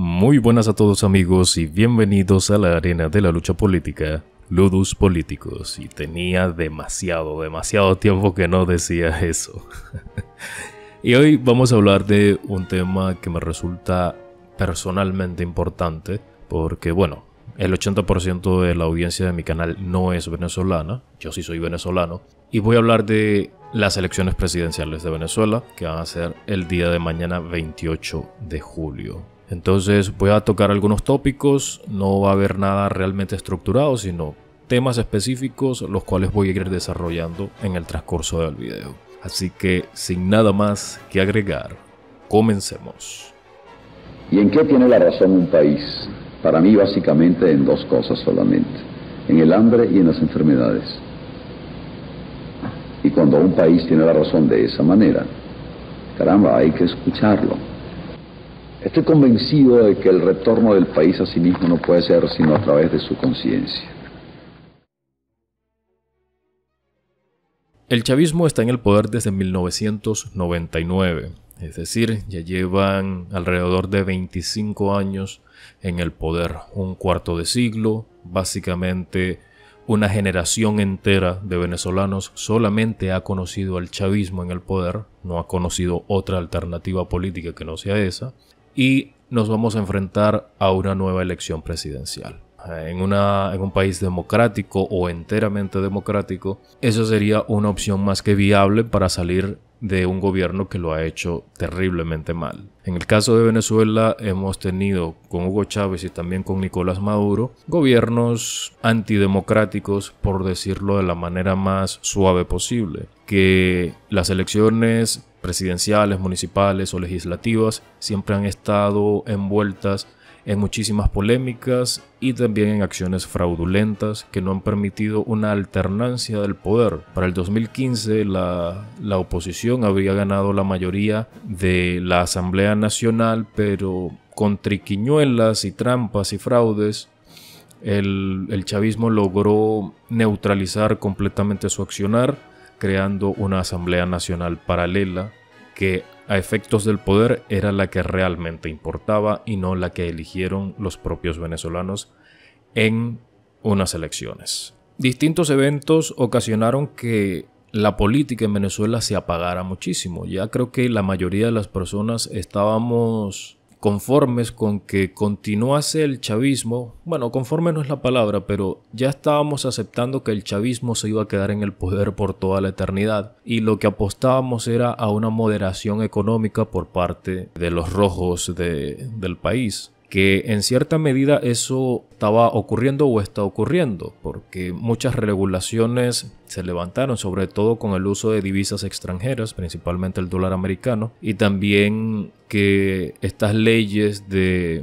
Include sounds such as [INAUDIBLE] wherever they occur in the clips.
Muy buenas a todos amigos y bienvenidos a la arena de la lucha política, Ludus Políticos. Y tenía demasiado, demasiado tiempo que no decía eso. [LAUGHS] y hoy vamos a hablar de un tema que me resulta personalmente importante, porque bueno, el 80% de la audiencia de mi canal no es venezolana, yo sí soy venezolano, y voy a hablar de las elecciones presidenciales de Venezuela, que van a ser el día de mañana 28 de julio. Entonces voy a tocar algunos tópicos, no va a haber nada realmente estructurado, sino temas específicos los cuales voy a ir desarrollando en el transcurso del video. Así que sin nada más que agregar, comencemos. ¿Y en qué tiene la razón un país? Para mí básicamente en dos cosas solamente, en el hambre y en las enfermedades. Y cuando un país tiene la razón de esa manera, caramba, hay que escucharlo Estoy convencido de que el retorno del país a sí mismo no puede ser sino a través de su conciencia. El chavismo está en el poder desde 1999, es decir, ya llevan alrededor de 25 años en el poder, un cuarto de siglo, básicamente una generación entera de venezolanos solamente ha conocido al chavismo en el poder, no ha conocido otra alternativa política que no sea esa y nos vamos a enfrentar a una nueva elección presidencial. Eh, en, una, en, un país democrático o enteramente democrático, eso sería una opción más que viable para salir de un gobierno que lo ha hecho terriblemente mal. En el caso de Venezuela hemos tenido con Hugo Chávez y también con Nicolás Maduro gobiernos antidemocráticos, por decirlo de la manera más suave posible, que las elecciones presidenciales, municipales o legislativas siempre han estado envueltas en muchísimas polémicas y también en acciones fraudulentas que no han permitido una alternancia del poder. Para el 2015 la, la oposición habría ganado la mayoría de la Asamblea Nacional, pero con triquiñuelas y trampas y fraudes, el, el chavismo logró neutralizar completamente su accionar creando una Asamblea Nacional paralela que a efectos del poder era la que realmente importaba y no la que eligieron los propios venezolanos en unas elecciones. Distintos eventos ocasionaron que la política en Venezuela se apagara muchísimo. Ya creo que la mayoría de las personas estábamos conformes con que continuase el chavismo, bueno, conforme no es la palabra, pero ya estábamos aceptando que el chavismo se iba a quedar en el poder por toda la eternidad y lo que apostábamos era a una moderación económica por parte de los rojos del país que en cierta medida eso estaba ocurriendo o está ocurriendo, porque muchas regulaciones se levantaron, sobre todo con el uso de divisas extranjeras, principalmente el dólar americano, y también que estas leyes de,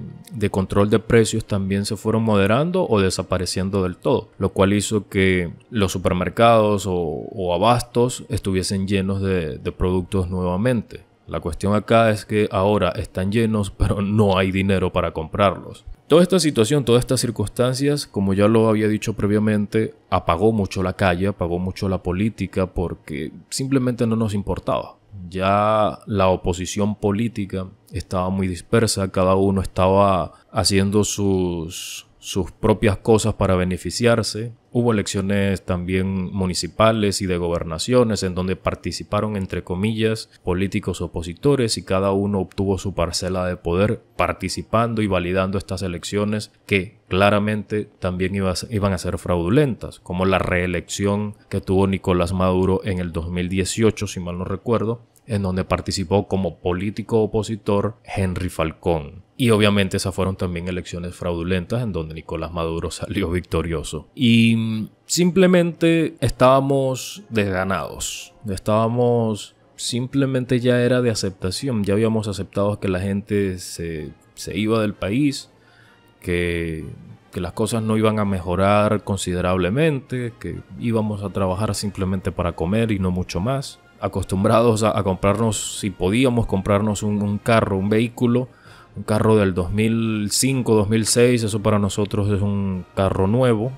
control de precios también se fueron moderando o desapareciendo del todo, lo cual hizo que los supermercados o, abastos estuviesen llenos de productos nuevamente. La cuestión acá es que ahora están llenos, pero no hay dinero para comprarlos. Toda esta situación, todas estas circunstancias, como ya lo había dicho previamente, apagó mucho la calle, apagó mucho la política porque simplemente no nos importaba. Ya la oposición política estaba muy dispersa, cada uno estaba haciendo sus sus propias cosas para beneficiarse. Hubo elecciones también municipales y de gobernaciones en donde participaron, entre comillas, políticos opositores y cada uno obtuvo su parcela de poder participando y validando estas elecciones que claramente también iban a ser fraudulentas, como la reelección que tuvo Nicolás Maduro en el 2018, si mal no recuerdo, en donde participó como político opositor Henry Falcón. Y obviamente esas fueron también elecciones fraudulentas en donde Nicolás Maduro [LAUGHS] salió victorioso. Y mm, simplemente estábamos desganados, estábamos simplemente ya era de aceptación, ya habíamos aceptado que la gente se, se iba del país, que que las cosas no iban a mejorar considerablemente, que íbamos a trabajar simplemente para comer y no mucho más acostumbrados a, comprarnos, si podíamos comprarnos un, un, carro, un vehículo, un carro del 2005, 2006, eso para nosotros es un carro nuevo,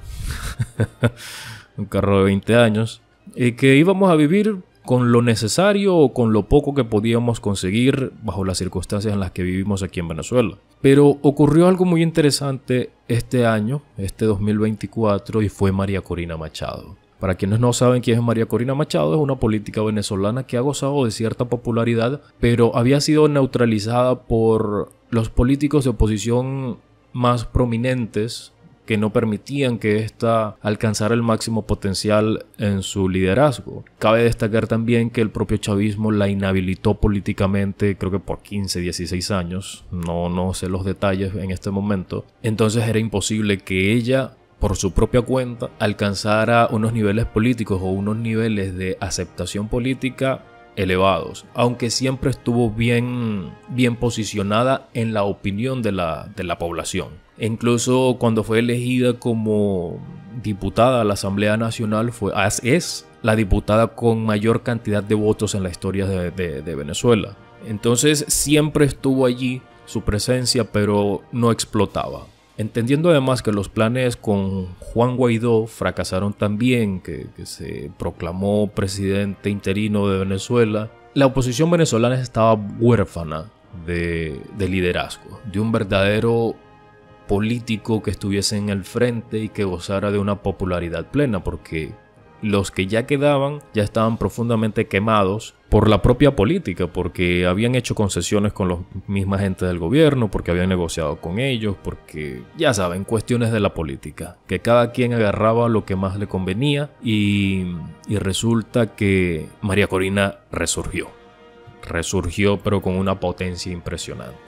[LAUGHS] un carro de 20 años, y que íbamos a vivir con lo necesario o con lo poco que podíamos conseguir bajo las circunstancias en las que vivimos aquí en Venezuela. Pero ocurrió algo muy interesante este año, este 2024, y fue María Corina Machado. Para quienes no saben quién es María Corina Machado, es una política venezolana que ha gozado de cierta popularidad, pero había sido neutralizada por los políticos de oposición más prominentes que no permitían que ésta alcanzara el máximo potencial en su liderazgo. Cabe destacar también que el propio chavismo la inhabilitó políticamente, creo que por 15, 16 años, no, no sé los detalles en este momento, entonces era imposible que ella por su propia cuenta alcanzara unos niveles políticos o unos niveles de aceptación política elevados, aunque siempre estuvo bien, bien posicionada en la opinión de la, población. E incluso cuando fue elegida como diputada a la Asamblea Nacional, fue, ah, es la diputada con mayor cantidad de votos en la historia de Venezuela. Entonces siempre estuvo allí su presencia, pero no explotaba. Entendiendo además que los planes con Juan Guaidó fracasaron también, que, que, se proclamó presidente interino de Venezuela, la oposición venezolana estaba huérfana de liderazgo, de un verdadero político que estuviese en el frente y que gozara de una popularidad plena, porque los que ya quedaban ya estaban profundamente quemados por la propia política, porque habían hecho concesiones con los mismas gente del gobierno, porque habían negociado con ellos, porque ya saben, cuestiones de la política, que cada quien agarraba lo que más le convenía y resulta que María Corina resurgió. Resurgió pero con una potencia impresionante.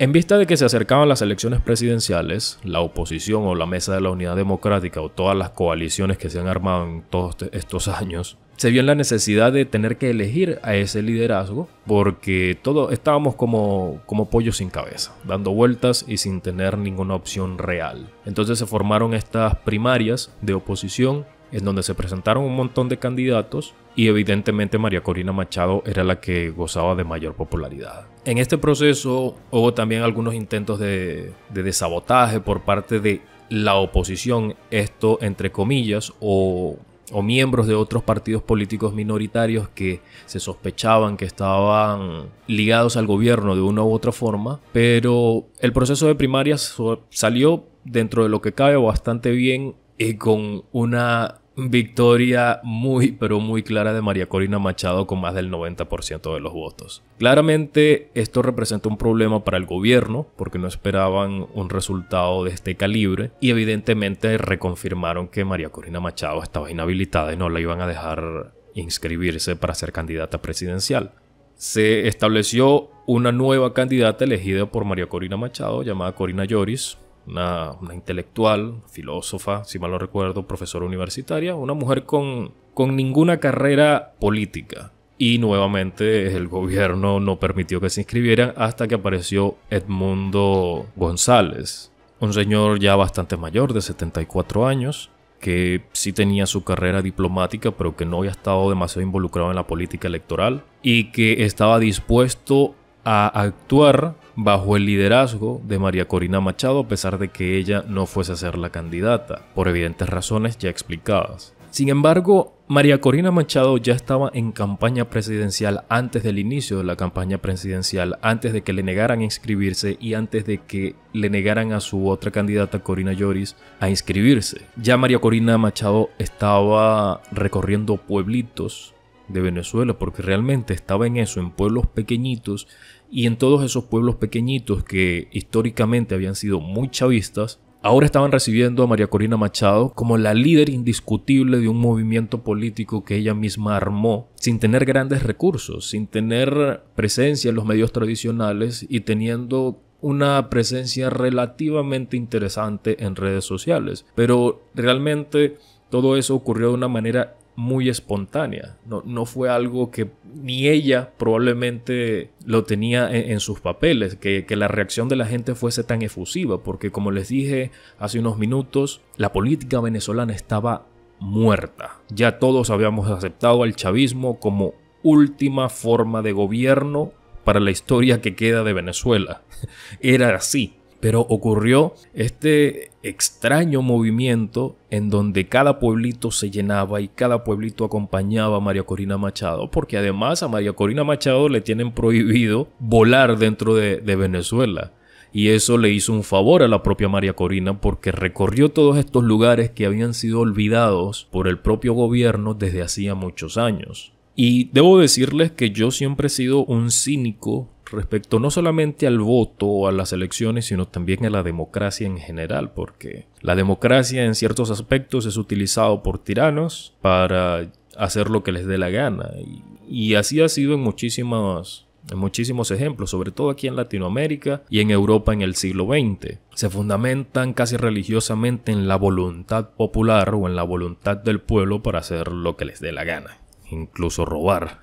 En vista de que se acercaban las elecciones presidenciales, la oposición o la Mesa de la Unidad Democrática o todas las coaliciones que se han armado en todos este, estos años, se vio la necesidad de tener que elegir a ese liderazgo porque todos estábamos como, como pollos sin cabeza, dando vueltas y sin tener ninguna opción real. Entonces se formaron estas primarias de oposición en donde se presentaron un montón de candidatos y evidentemente María Corina Machado era la que gozaba de mayor popularidad. En este proceso hubo también algunos intentos de, de desabotaje por parte de la oposición, esto entre comillas, o o miembros de otros partidos políticos minoritarios que se sospechaban que estaban ligados al gobierno de una u otra forma, pero el proceso de primarias salió dentro de lo que cabe bastante bien y eh, con una Victoria muy, pero muy clara de María Corina Machado con más del 90% de los votos. Claramente esto representa un problema para el gobierno porque no esperaban un resultado de este calibre y evidentemente reconfirmaron que María Corina Machado estaba inhabilitada y no la iban a dejar inscribirse para ser candidata presidencial. Se estableció una nueva candidata elegida por María Corina Machado llamada Corina Lloris, una, intelectual, filósofa, si mal lo recuerdo, profesora universitaria, una mujer con, con ninguna carrera política. Y nuevamente el gobierno no permitió que se inscribieran hasta que apareció Edmundo González, un señor ya bastante mayor, de 74 años, que sí tenía su carrera diplomática, pero que no había estado demasiado involucrado en la política electoral y que estaba dispuesto a actuar bajo el liderazgo de María Corina Machado a pesar de que ella no fuese a ser la candidata, por evidentes razones ya explicadas. Sin embargo, María Corina Machado ya estaba en campaña presidencial antes del inicio de la campaña presidencial, antes de que le negaran a inscribirse y antes de que le negaran a su otra candidata, Corina Lloris, a inscribirse. Ya María Corina Machado estaba recorriendo pueblitos de Venezuela, porque realmente estaba en eso, en pueblos pequeñitos y en todos esos pueblos pequeñitos que históricamente habían sido muy chavistas, ahora estaban recibiendo a María Corina Machado como la líder indiscutible de un movimiento político que ella misma armó, sin tener grandes recursos, sin tener presencia en los medios tradicionales y teniendo una presencia relativamente interesante en redes sociales. Pero realmente todo eso ocurrió de una manera muy espontánea. No, fue algo que ni ella probablemente lo tenía en, sus papeles, que, que, la reacción de la gente fuese tan efusiva, porque como les dije hace unos minutos, la política venezolana estaba muerta. Ya todos habíamos aceptado al chavismo como última forma de gobierno para la historia que queda de Venezuela. [LAUGHS] Era así pero ocurrió este extraño movimiento en donde cada pueblito se llenaba y cada pueblito acompañaba a María Corina Machado, porque además a María Corina Machado le tienen prohibido volar dentro de, Venezuela. Y eso le hizo un favor a la propia María Corina porque recorrió todos estos lugares que habían sido olvidados por el propio gobierno desde hacía muchos años. Y debo decirles que yo siempre he sido un cínico respecto no solamente al voto o a las elecciones, sino también a la democracia en general, porque la democracia en ciertos aspectos es utilizado por tiranos para hacer lo que les dé la gana. Y, así ha sido en muchísimas en muchísimos ejemplos, sobre todo aquí en Latinoamérica y en Europa en el siglo XX. Se fundamentan casi religiosamente en la voluntad popular o en la voluntad del pueblo para hacer lo que les dé la gana, incluso robar. [LAUGHS]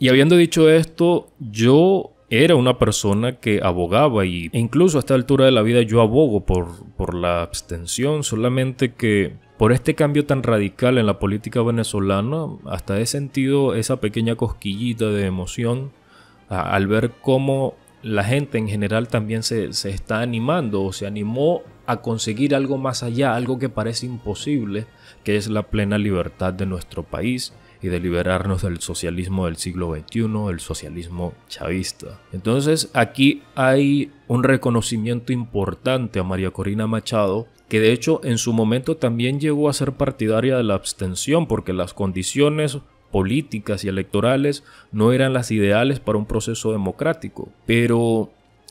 Y habiendo dicho esto, yo era una persona que abogaba y, e incluso a esta altura de la vida yo abogo por, la abstención, solamente que por este cambio tan radical en la política venezolana, hasta he sentido esa pequeña cosquillita de emoción al ver cómo la gente en general también se, se está animando o se animó a conseguir algo más allá, algo que parece imposible, que es la plena libertad de nuestro país y de liberarnos del socialismo del siglo XXI, el socialismo chavista. Entonces aquí hay un reconocimiento importante a María Corina Machado, que de hecho en su momento también llegó a ser partidaria de la abstención porque las condiciones políticas y electorales no eran las ideales para un proceso democrático. Pero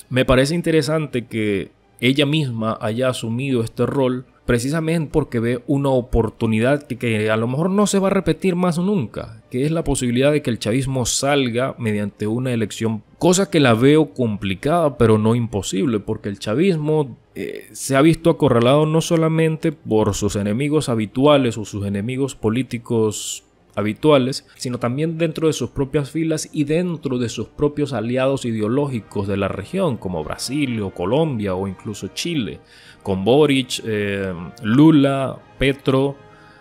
me parece interesante que ella misma haya asumido este rol precisamente porque ve una oportunidad que, a lo mejor no se va a repetir más nunca, que es la posibilidad de que el chavismo salga mediante una elección, cosa que la veo complicada pero no imposible, porque el chavismo eh, se ha visto acorralado no solamente por sus enemigos habituales o sus enemigos políticos habituales, sino también dentro de sus propias filas y dentro de sus propios aliados ideológicos de la región, como Brasil o Colombia o incluso Chile, con Boric, eh, Lula, Petro,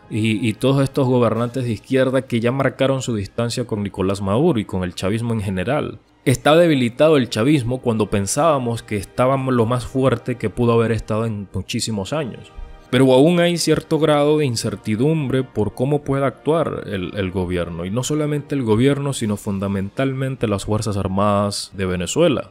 y, y, todos estos gobernantes de izquierda que ya marcaron su distancia con Nicolás Maduro y con el chavismo en general. Está debilitado el chavismo cuando pensábamos que estábamos lo más fuerte que pudo haber estado en muchísimos años. Pero aún hay cierto grado de incertidumbre por cómo puede actuar el, gobierno, y no solamente el gobierno, sino fundamentalmente las Fuerzas Armadas de Venezuela,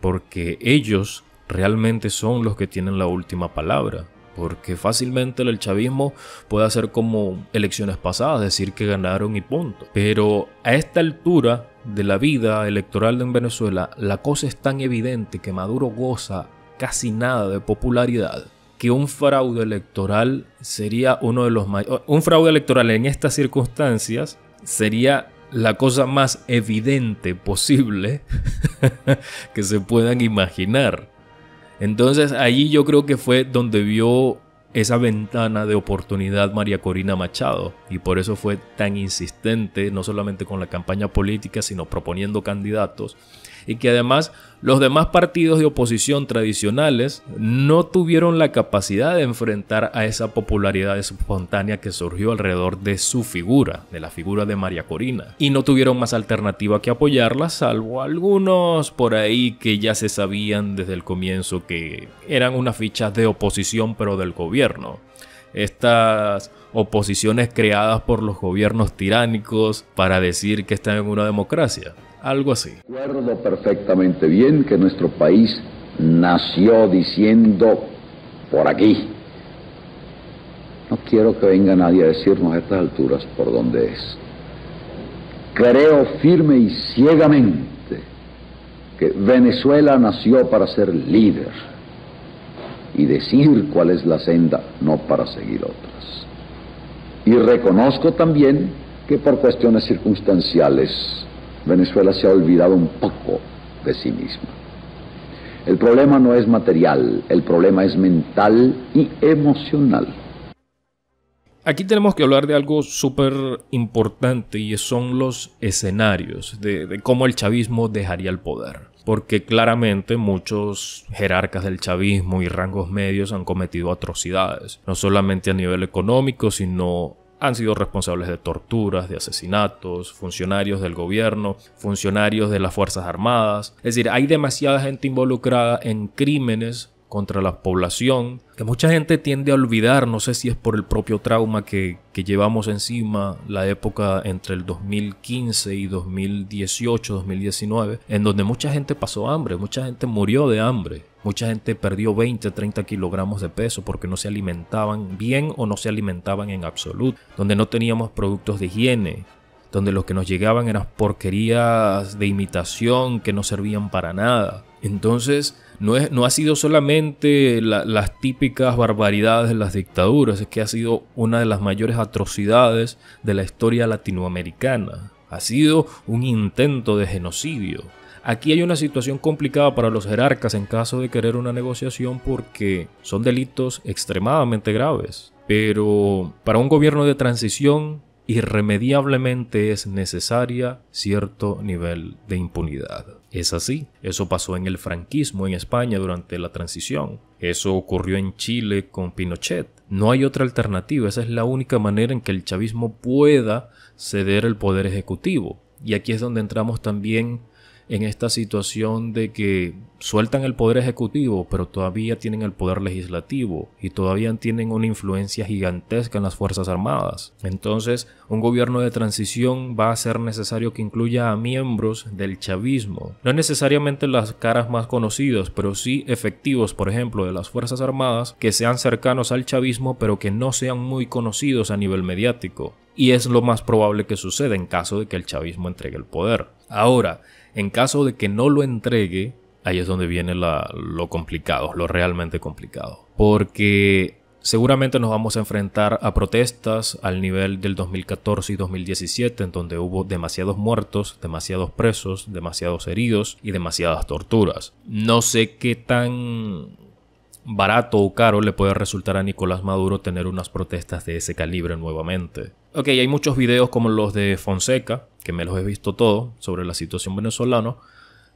porque ellos realmente son los que tienen la última palabra, porque fácilmente el chavismo puede hacer como elecciones pasadas, decir que ganaron y punto. Pero a esta altura de la vida electoral en Venezuela, la cosa es tan evidente que Maduro goza casi nada de popularidad que un fraude electoral sería uno de los mayores... Un fraude electoral en estas circunstancias sería la cosa más evidente posible [LAUGHS] que se puedan imaginar. Entonces allí yo creo que fue donde vio esa ventana de oportunidad María Corina Machado y por eso fue tan insistente, no solamente con la campaña política, sino proponiendo candidatos y que además los demás partidos de oposición tradicionales no tuvieron la capacidad de enfrentar a esa popularidad espontánea que surgió alrededor de su figura, de la figura de María Corina, y no tuvieron más alternativa que apoyarla, salvo algunos por ahí que ya se sabían desde el comienzo que eran unas fichas de oposición pero del gobierno. Estas oposiciones creadas por los gobiernos tiránicos para decir que están en una democracia algo así. Recuerdo perfectamente bien que nuestro país nació diciendo por aquí. No quiero que venga nadie a decirnos a estas alturas por dónde es. Creo firme y ciegamente que Venezuela nació para ser líder y decir cuál es la senda, no para seguir otras. Y reconozco también que por cuestiones circunstanciales Venezuela se ha olvidado un poco de sí misma. El problema no es material, el problema es mental y emocional. Aquí tenemos que hablar de algo súper importante y son los escenarios de, de, cómo el chavismo dejaría el poder. Porque claramente muchos jerarcas del chavismo y rangos medios han cometido atrocidades, no solamente a nivel económico, sino han sido responsables de torturas, de asesinatos, funcionarios del gobierno, funcionarios de las Fuerzas Armadas. Es decir, hay demasiada gente involucrada en crímenes contra la población, que mucha gente tiende a olvidar, no sé si es por el propio trauma que, llevamos encima, la época entre el 2015 y 2018, 2019, en donde mucha gente pasó hambre, mucha gente murió de hambre, mucha gente perdió 20, 30 kilogramos de peso porque no se alimentaban bien o no se alimentaban en absoluto, donde no teníamos productos de higiene, donde los que nos llegaban eran porquerías de imitación que no servían para nada. Entonces, no, no ha sido solamente las típicas barbaridades de las dictaduras, es que ha sido una de las mayores atrocidades de la historia latinoamericana. Ha sido un intento de genocidio. Aquí hay una situación complicada para los jerarcas en caso de querer una negociación porque son delitos extremadamente graves. Pero para un gobierno de transición irremediablemente es necesaria cierto nivel de impunidad. Es así, eso pasó en el franquismo en España durante la transición, eso ocurrió en Chile con Pinochet. No hay otra alternativa, esa es la única manera en que el chavismo pueda ceder el poder ejecutivo. Y aquí es donde entramos también en esta situación de que sueltan el poder ejecutivo, pero todavía tienen el poder legislativo y todavía tienen una influencia gigantesca en las Fuerzas Armadas. Entonces, un gobierno de transición va a ser necesario que incluya a miembros del chavismo. No necesariamente las caras más conocidas, pero sí efectivos, por ejemplo, de las Fuerzas Armadas, que sean cercanos al chavismo, pero que no sean muy conocidos a nivel mediático. Y es lo más probable que suceda en caso de que el chavismo entregue el poder. Ahora, en caso de que no lo entregue, ahí es donde viene lo complicado, lo realmente complicado. Porque seguramente nos vamos a enfrentar a protestas al nivel del 2014 y 2017, en donde hubo demasiados muertos, demasiados presos, demasiados heridos y demasiadas torturas. No sé qué tan barato o caro le puede resultar a Nicolás Maduro tener unas protestas de ese calibre nuevamente. Ok, hay muchos videos como los de Fonseca, que me los he visto todos, sobre la situación venezolana,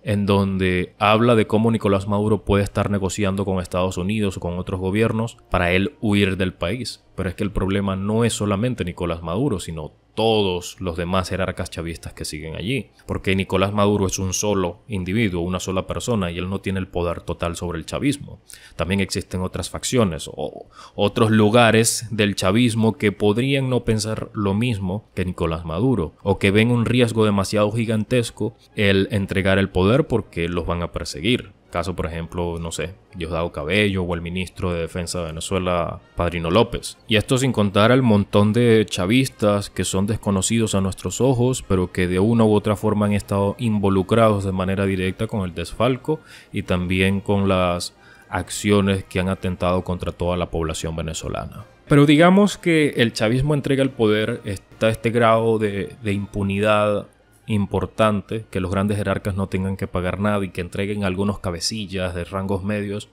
en donde habla de cómo Nicolás Maduro puede estar negociando con Estados Unidos o con otros gobiernos para él huir del país. Pero es que el problema no es solamente Nicolás Maduro, sino todos los demás jerarcas chavistas que siguen allí. Porque Nicolás Maduro es un solo individuo, una sola persona, y él no tiene el poder total sobre el chavismo. También existen otras facciones o otros lugares del chavismo que podrían no pensar lo mismo que Nicolás Maduro, o que ven un riesgo demasiado gigantesco el entregar el poder porque los van a perseguir. Caso, por ejemplo, no sé, Diosdado Cabello o el ministro de Defensa de Venezuela, Padrino López. Y esto sin contar al montón de chavistas que son desconocidos a nuestros ojos, pero que de una u otra forma han estado involucrados de manera directa con el desfalco y también con las acciones que han atentado contra toda la población venezolana. Pero digamos que el chavismo entrega el poder, está este grado de, de impunidad importante que los grandes jerarcas no tengan que pagar nada y que entreguen algunos cabecillas de rangos medios.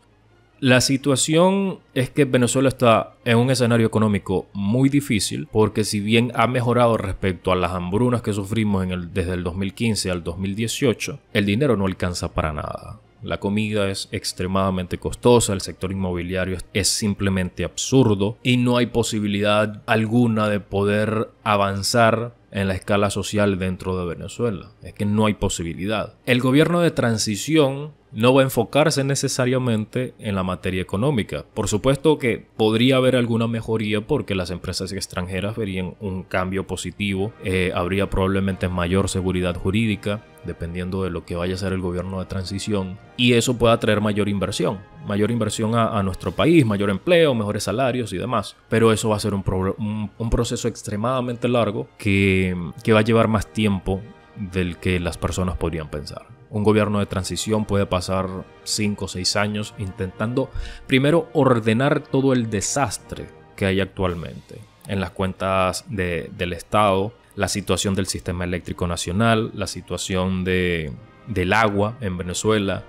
La situación es que Venezuela está en un escenario económico muy difícil porque si bien ha mejorado respecto a las hambrunas que sufrimos desde el 2015 al 2018, el dinero no alcanza para nada. La comida es extremadamente costosa, el sector inmobiliario es simplemente absurdo y no hay posibilidad alguna de poder avanzar en la escala social dentro de Venezuela. Es que no hay posibilidad. El gobierno de transición no va a enfocarse necesariamente en la materia económica. Por supuesto que podría haber alguna mejoría porque las empresas extranjeras verían un cambio positivo, eh, habría probablemente mayor seguridad jurídica, dependiendo de lo que vaya a ser el gobierno de transición, y eso pueda traer mayor inversión, mayor inversión a, nuestro país, mayor empleo, mejores salarios y demás. Pero eso va a ser un proceso extremadamente largo que que, va a llevar más tiempo del que las personas podrían pensar. Un gobierno de transición puede pasar 5 o 6 años intentando primero ordenar todo el desastre que hay actualmente en las cuentas del Estado, la situación del sistema eléctrico nacional, la situación de, del agua en Venezuela,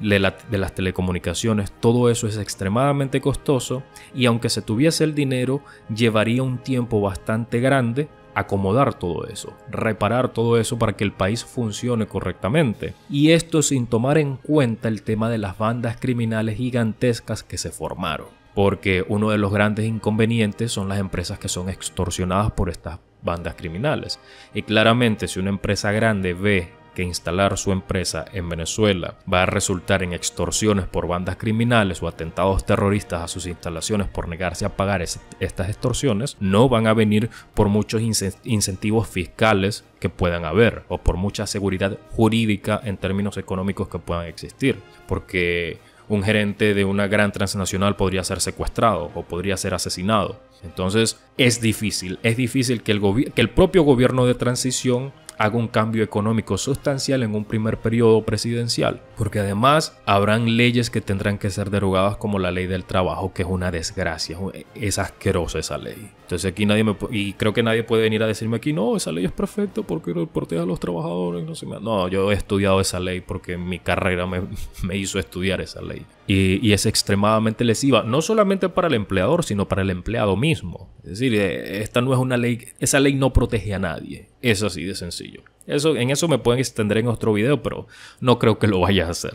de las telecomunicaciones, todo eso es extremadamente costoso y aunque se tuviese el dinero, llevaría un tiempo bastante grande acomodar todo eso, reparar todo eso para que el país funcione correctamente. Y esto sin tomar en cuenta el tema de las bandas criminales gigantescas que se formaron. Porque uno de los grandes inconvenientes son las empresas que son extorsionadas por estas bandas criminales. Y claramente si una empresa grande ve que instalar su empresa en Venezuela va a resultar en extorsiones por bandas criminales o atentados terroristas a sus instalaciones por negarse a pagar estas extorsiones, no van a venir por muchos incentivos fiscales que puedan haber o por mucha seguridad jurídica en términos económicos que puedan existir, porque un gerente de una gran transnacional podría ser secuestrado o podría ser asesinado. Entonces es difícil, es difícil que el, que el propio gobierno de transición haga un cambio económico sustancial en un primer periodo presidencial, porque además habrán leyes que tendrán que ser derogadas como la ley del trabajo, que es una desgracia, es asquerosa esa ley. Entonces aquí nadie me y creo que nadie puede venir a decirme aquí, no, esa ley es perfecta porque protege a los trabajadores, no sé, no, yo he estudiado esa ley porque mi carrera me, [LAUGHS] me hizo estudiar esa ley. Y, es extremadamente lesiva, no solamente para el empleador, sino para el empleado mismo. Es decir, eh, esta no es una ley, esa ley no protege a nadie. Es así de sencillo. Eso, en eso me pueden extender en otro video, pero no creo que lo vaya a hacer.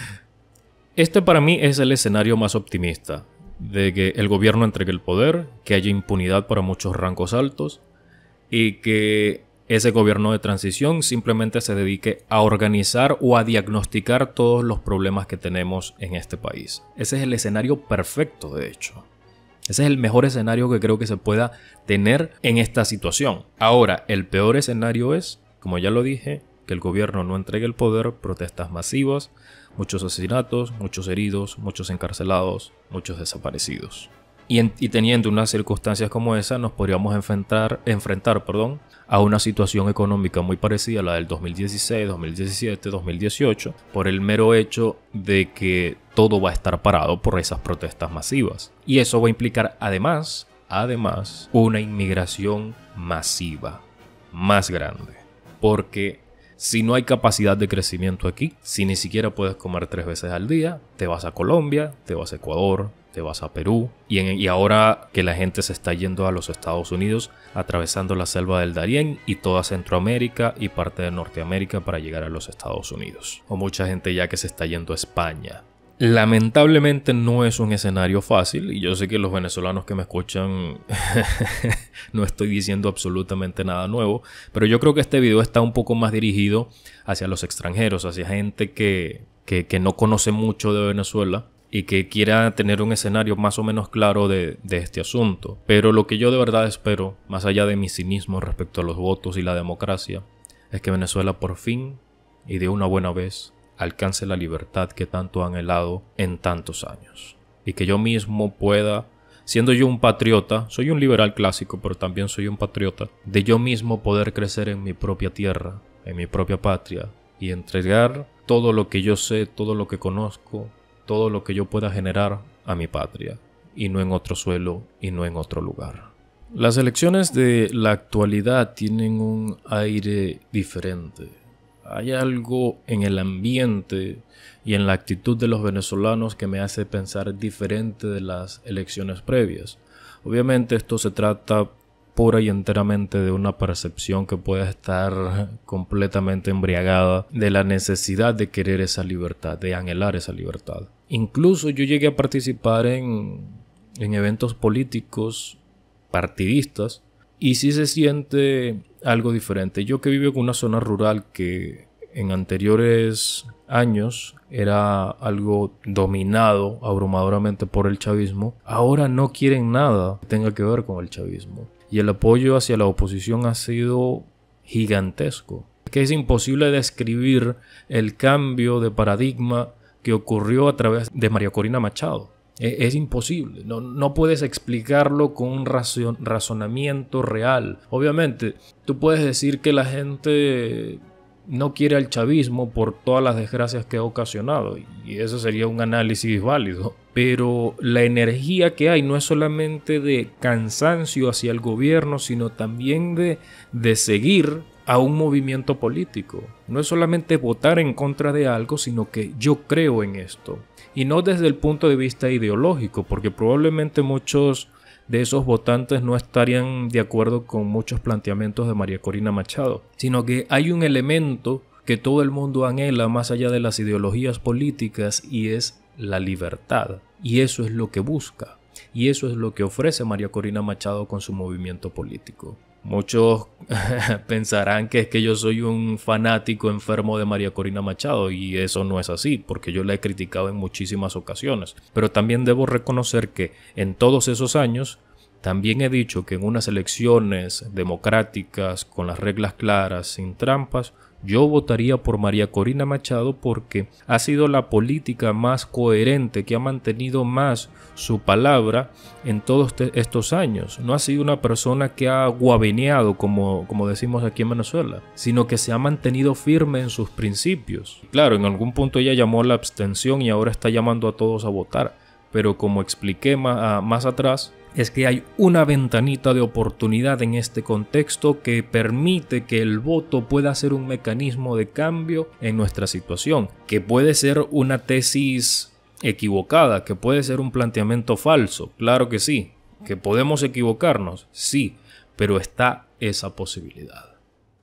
[LAUGHS] este para mí es el escenario más optimista, de que el gobierno entregue el poder, que haya impunidad para muchos rangos altos y que ese gobierno de transición simplemente se dedique a organizar o a diagnosticar todos los problemas que tenemos en este país. Ese es el escenario perfecto, de hecho. Ese es el mejor escenario que creo que se pueda tener en esta situación. Ahora, el peor escenario es, como ya lo dije, que el gobierno no entregue el poder, protestas masivas, muchos asesinatos, muchos heridos, muchos encarcelados, muchos desaparecidos. Y, teniendo unas circunstancias como esas nos podríamos enfrentar, enfrentar perdón, a una situación económica muy parecida a la del 2016, 2017, 2018, por el mero hecho de que todo va a estar parado por esas protestas masivas. Y eso va a implicar además, además, una inmigración masiva, más grande. Porque si no hay capacidad de crecimiento aquí, si ni siquiera puedes comer tres veces al día, te vas a Colombia, te vas a Ecuador, te vas a Perú y, ahora que la gente se está yendo a los Estados Unidos, atravesando la selva del Darién y toda Centroamérica y parte de Norteamérica para llegar a los Estados Unidos. O mucha gente ya que se está yendo a España. Lamentablemente no es un escenario fácil y yo sé que los venezolanos que me escuchan [LAUGHS] no estoy diciendo absolutamente nada nuevo, pero yo creo que este video está un poco más dirigido hacia los extranjeros, hacia gente que, que no conoce mucho de Venezuela y que quiera tener un escenario más o menos claro de, este asunto. Pero lo que yo de verdad espero, más allá de mi cinismo respecto a los votos y la democracia, es que Venezuela por fin y de una buena vez alcance la libertad que tanto han helado en tantos años. Y que yo mismo pueda, siendo yo un patriota, soy un liberal clásico, pero también soy un patriota, de yo mismo poder crecer en mi propia tierra, en mi propia patria, y entregar todo lo que yo sé, todo lo que conozco, todo lo que yo pueda generar a mi patria, y no en otro suelo y no en otro lugar. Las elecciones de la actualidad tienen un aire diferente. Hay algo en el ambiente y en la actitud de los venezolanos que me hace pensar diferente de las elecciones previas. Obviamente esto se trata pura y enteramente de una percepción que pueda estar completamente embriagada de la necesidad de querer esa libertad, de anhelar esa libertad. Incluso yo llegué a participar en, en eventos políticos partidistas y sí se siente algo diferente. Yo que vivo en una zona rural que en anteriores años era algo dominado abrumadoramente por el chavismo, ahora no quieren nada que tenga que ver con el chavismo y el apoyo hacia la oposición ha sido gigantesco. Que es imposible describir el cambio de paradigma que ocurrió a través de María Corina Machado. E-, es, imposible, no, no puedes explicarlo con un razonamiento real. Obviamente, tú puedes decir que la gente no quiere al chavismo por todas las desgracias que ha ocasionado, y eso sería un análisis válido. Pero la energía que hay no es solamente de cansancio hacia el gobierno, sino también de, de seguir a un movimiento político. No es solamente votar en contra de algo, sino que yo creo en esto. Y no desde el punto de vista ideológico, porque probablemente muchos de esos votantes no estarían de acuerdo con muchos planteamientos de María Corina Machado, sino que hay un elemento que todo el mundo anhela más allá de las ideologías políticas y es la libertad. Y eso es lo que busca. Y eso es lo que ofrece María Corina Machado con su movimiento político. Muchos [LAUGHS] pensarán que es que yo soy un fanático enfermo de María Corina Machado y eso no es así, porque yo la he criticado en muchísimas ocasiones. Pero también debo reconocer que en todos esos años también he dicho que en unas elecciones democráticas, con las reglas claras, sin trampas, yo votaría por María Corina Machado porque ha sido la política más coherente que ha mantenido más su palabra en todos estos años. No ha sido una persona que ha guavineado como, como decimos aquí en Venezuela, sino que se ha mantenido firme en sus principios. Claro, en algún punto ella llamó a la abstención y ahora está llamando a todos a votar pero como expliqué ah, más atrás, es que hay una ventanita de oportunidad en este contexto que permite que el voto pueda ser un mecanismo de cambio en nuestra situación, que puede ser una tesis equivocada, que puede ser un planteamiento falso, claro que sí, que podemos equivocarnos, sí, pero está esa posibilidad.